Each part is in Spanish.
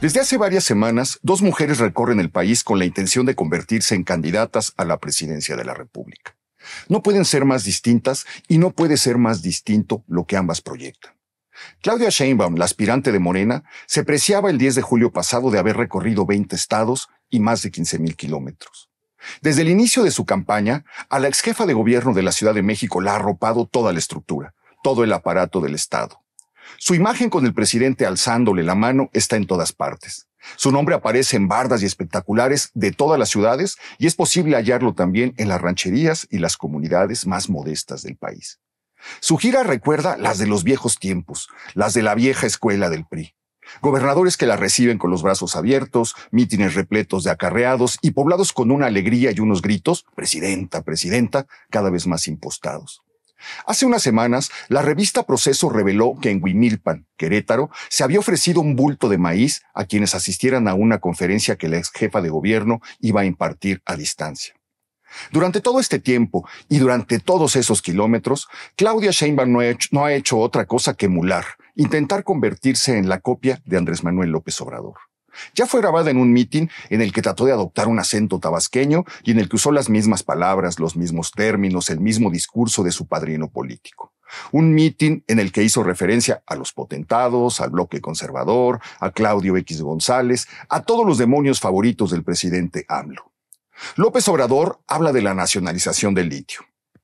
Desde hace varias semanas, dos mujeres recorren el país con la intención de convertirse en candidatas a la presidencia de la República. No pueden ser más distintas y no puede ser más distinto lo que ambas proyectan. Claudia Sheinbaum, la aspirante de Morena, se preciaba el 10 de julio pasado de haber recorrido 20 estados y más de 15.000 kilómetros. Desde el inicio de su campaña, a la exjefa de gobierno de la Ciudad de México la ha arropado toda la estructura, todo el aparato del Estado. Su imagen con el presidente alzándole la mano está en todas partes. Su nombre aparece en bardas y espectaculares de todas las ciudades y es posible hallarlo también en las rancherías y las comunidades más modestas del país. Su gira recuerda las de los viejos tiempos, las de la vieja escuela del PRI. Gobernadores que la reciben con los brazos abiertos, mítines repletos de acarreados y poblados con una alegría y unos gritos, presidenta, presidenta, cada vez más impostados. Hace unas semanas, la revista Proceso reveló que en Huimilpan, Querétaro, se había ofrecido un bulto de maíz a quienes asistieran a una conferencia que la ex jefa de gobierno iba a impartir a distancia. Durante todo este tiempo y durante todos esos kilómetros, Claudia Sheinbaum no ha, hecho, no ha hecho otra cosa que emular, intentar convertirse en la copia de Andrés Manuel López Obrador. Ya fue grabada en un meeting en el que trató de adoptar un acento tabasqueño y en el que usó las mismas palabras, los mismos términos, el mismo discurso de su padrino político. Un meeting en el que hizo referencia a los potentados, al bloque conservador, a Claudio X González, a todos los demonios favoritos del presidente AMLO. López Obrador habla de la nacionalización del litio.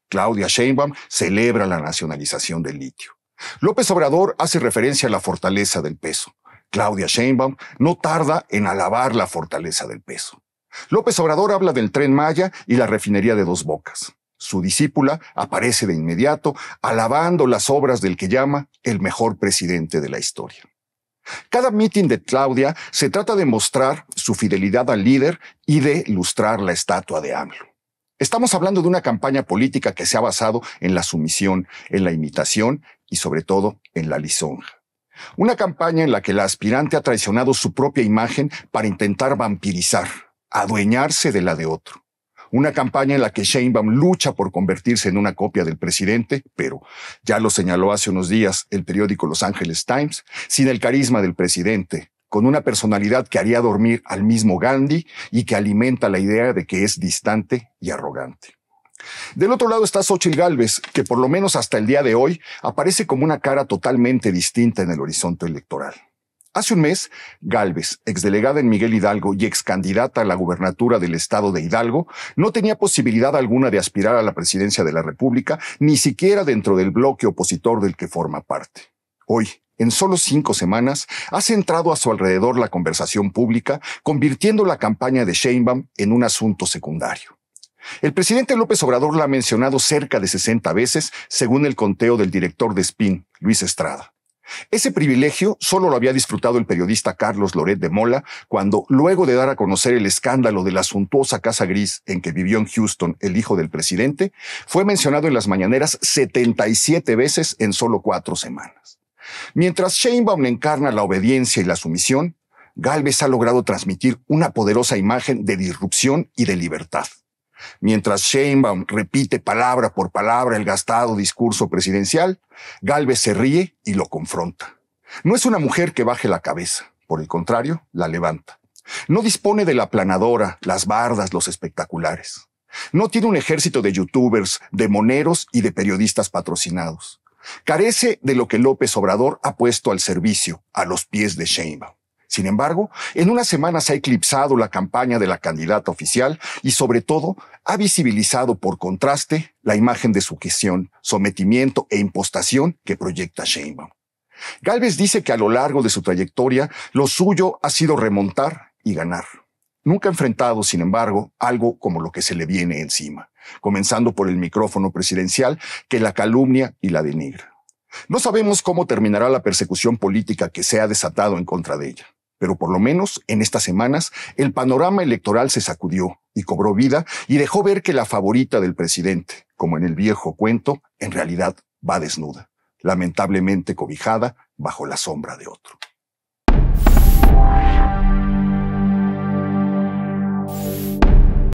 Claudia Sheinbaum celebra la nacionalización del litio. López Obrador hace referencia a la fortaleza del peso. Claudia Sheinbaum, no tarda en alabar la fortaleza del peso. López Obrador habla del tren Maya y la refinería de dos bocas. Su discípula aparece de inmediato alabando las obras del que llama el mejor presidente de la historia. Cada meeting de Claudia se trata de mostrar su fidelidad al líder y de ilustrar la estatua de AMLO. Estamos hablando de una campaña política que se ha basado en la sumisión, en la imitación y sobre todo en la lisonja. Una campaña en la que la aspirante ha traicionado su propia imagen para intentar vampirizar, adueñarse de la de otro. Una campaña en la que Sheinbaum lucha por convertirse en una copia del presidente, pero, ya lo señaló hace unos días el periódico Los Angeles Times, sin el carisma del presidente, con una personalidad que haría dormir al mismo Gandhi y que alimenta la idea de que es distante y arrogante. Del otro lado está Xochitl Galvez, que por lo menos hasta el día de hoy aparece como una cara totalmente distinta en el horizonte electoral. Hace un mes, Galvez, exdelegada en Miguel Hidalgo y candidata a la gubernatura del estado de Hidalgo, no tenía posibilidad alguna de aspirar a la presidencia de la República, ni siquiera dentro del bloque opositor del que forma parte. Hoy, en solo cinco semanas, ha centrado a su alrededor la conversación pública, convirtiendo la campaña de Sheinbaum en un asunto secundario. El presidente López Obrador la ha mencionado cerca de 60 veces, según el conteo del director de Spin, Luis Estrada. Ese privilegio solo lo había disfrutado el periodista Carlos Loret de Mola cuando, luego de dar a conocer el escándalo de la suntuosa casa gris en que vivió en Houston el hijo del presidente, fue mencionado en las mañaneras 77 veces en solo cuatro semanas. Mientras Sheinbaum encarna la obediencia y la sumisión, Galvez ha logrado transmitir una poderosa imagen de disrupción y de libertad. Mientras Sheinbaum repite palabra por palabra el gastado discurso presidencial, Galvez se ríe y lo confronta. No es una mujer que baje la cabeza, por el contrario, la levanta. No dispone de la aplanadora, las bardas, los espectaculares. No tiene un ejército de youtubers, de moneros y de periodistas patrocinados. Carece de lo que López Obrador ha puesto al servicio, a los pies de Sheinbaum. Sin embargo, en semana se ha eclipsado la campaña de la candidata oficial y sobre todo ha visibilizado por contraste la imagen de su gestión, sometimiento e impostación que proyecta Sheinbaum. Galvez dice que a lo largo de su trayectoria lo suyo ha sido remontar y ganar. Nunca ha enfrentado, sin embargo, algo como lo que se le viene encima, comenzando por el micrófono presidencial que la calumnia y la denigra. No sabemos cómo terminará la persecución política que se ha desatado en contra de ella. Pero por lo menos en estas semanas el panorama electoral se sacudió y cobró vida y dejó ver que la favorita del presidente, como en el viejo cuento, en realidad va desnuda, lamentablemente cobijada bajo la sombra de otro.